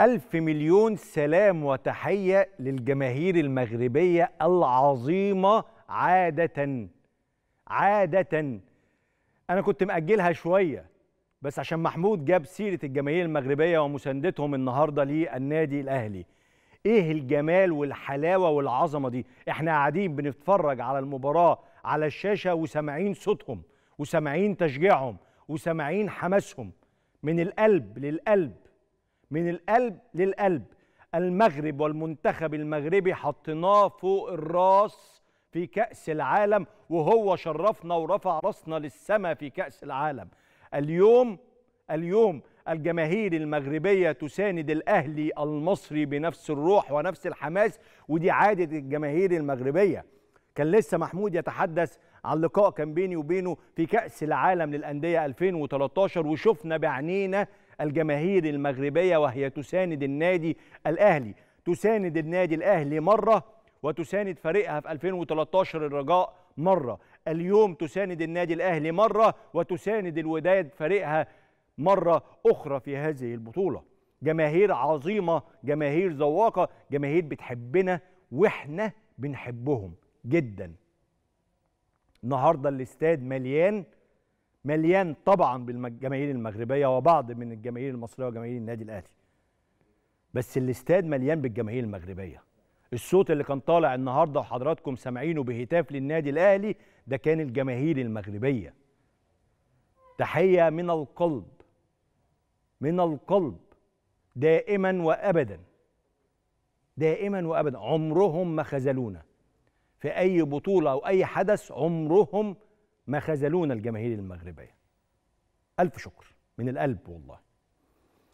ألف مليون سلام وتحية للجماهير المغربية العظيمة عادة عادة أنا كنت مأجلها شوية بس عشان محمود جاب سيرة الجماهير المغربية ومساندتهم النهاردة للنادي الأهلي إيه الجمال والحلاوة والعظمة دي إحنا قاعدين بنتفرج على المباراة على الشاشة وسامعين صوتهم وسامعين تشجيعهم وسامعين حماسهم من القلب للقلب من القلب للقلب المغرب والمنتخب المغربي حطيناه فوق الراس في كأس العالم وهو شرفنا ورفع راسنا للسماء في كأس العالم اليوم اليوم الجماهير المغربية تساند الأهلي المصري بنفس الروح ونفس الحماس ودي عادة الجماهير المغربية كان لسه محمود يتحدث عن لقاء كان بيني وبينه في كأس العالم للأندية 2013 وشفنا بعنينا الجماهير المغربية وهي تساند النادي الأهلي تساند النادي الأهلي مرة وتساند فريقها في 2013 الرجاء مرة اليوم تساند النادي الأهلي مرة وتساند الوداد فريقها مرة أخرى في هذه البطولة جماهير عظيمة جماهير ذواقة جماهير بتحبنا وإحنا بنحبهم جدا النهاردة الاستاد مليان مليان طبعا بالجماهير المغربيه وبعض من الجماهير المصريه وجماهير النادي الاهلي بس الاستاد مليان بالجماهير المغربيه الصوت اللي كان طالع النهارده وحضراتكم سامعينه بهتاف للنادي الاهلي ده كان الجماهير المغربيه تحيه من القلب من القلب دائما وابدا دائما وابدا عمرهم ما خذلونا في اي بطوله او اي حدث عمرهم ما خذلونا الجماهير المغربيه الف شكر من القلب والله